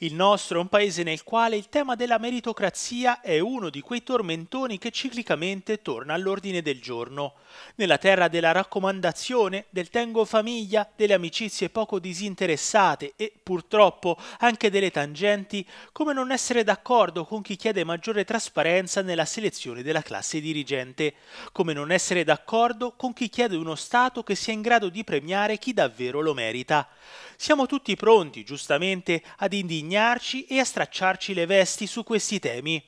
Il nostro è un paese nel quale il tema della meritocrazia è uno di quei tormentoni che ciclicamente torna all'ordine del giorno. Nella terra della raccomandazione, del tengo famiglia, delle amicizie poco disinteressate e, purtroppo, anche delle tangenti, come non essere d'accordo con chi chiede maggiore trasparenza nella selezione della classe dirigente, come non essere d'accordo con chi chiede uno Stato che sia in grado di premiare chi davvero lo merita. Siamo tutti pronti, giustamente, ad indignare rassegnarci e a stracciarci le vesti su questi temi.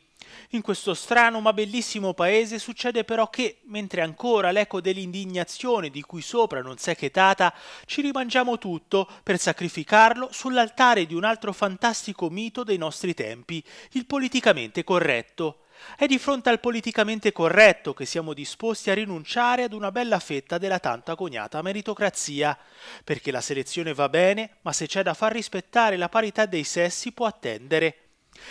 In questo strano ma bellissimo paese succede però che, mentre ancora l'eco dell'indignazione di cui sopra non si è chetata, ci rimangiamo tutto per sacrificarlo sull'altare di un altro fantastico mito dei nostri tempi, il politicamente corretto. È di fronte al politicamente corretto che siamo disposti a rinunciare ad una bella fetta della tanto agognata meritocrazia, perché la selezione va bene, ma se c'è da far rispettare la parità dei sessi può attendere.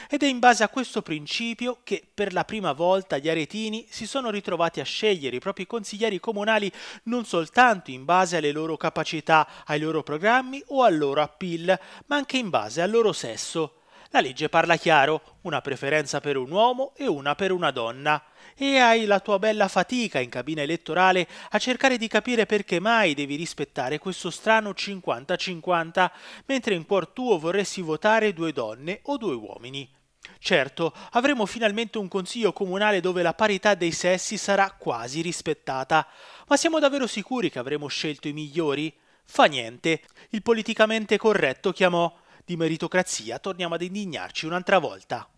Ed è in base a questo principio che per la prima volta gli aretini si sono ritrovati a scegliere i propri consiglieri comunali non soltanto in base alle loro capacità, ai loro programmi o al loro appeal, ma anche in base al loro sesso. La legge parla chiaro, una preferenza per un uomo e una per una donna. E hai la tua bella fatica in cabina elettorale a cercare di capire perché mai devi rispettare questo strano 50-50, mentre in cuor tuo vorresti votare due donne o due uomini. Certo, avremo finalmente un consiglio comunale dove la parità dei sessi sarà quasi rispettata, ma siamo davvero sicuri che avremo scelto i migliori? Fa niente. Il politicamente corretto chiamò di meritocrazia torniamo ad indignarci un'altra volta.